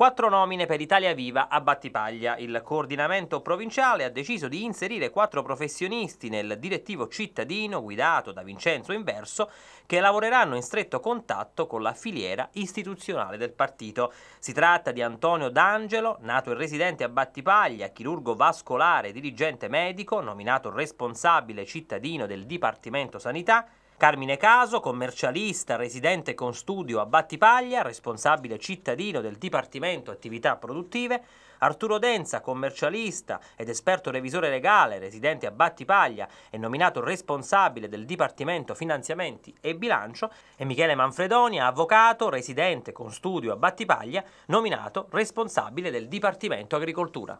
Quattro nomine per Italia Viva a Battipaglia. Il coordinamento provinciale ha deciso di inserire quattro professionisti nel direttivo cittadino guidato da Vincenzo Inverso che lavoreranno in stretto contatto con la filiera istituzionale del partito. Si tratta di Antonio D'Angelo, nato e residente a Battipaglia, chirurgo vascolare, e dirigente medico, nominato responsabile cittadino del Dipartimento Sanità, Carmine Caso, commercialista, residente con studio a Battipaglia, responsabile cittadino del Dipartimento Attività Produttive, Arturo Denza, commercialista ed esperto revisore legale, residente a Battipaglia e nominato responsabile del Dipartimento Finanziamenti e Bilancio, e Michele Manfredonia, avvocato, residente con studio a Battipaglia, nominato responsabile del Dipartimento Agricoltura.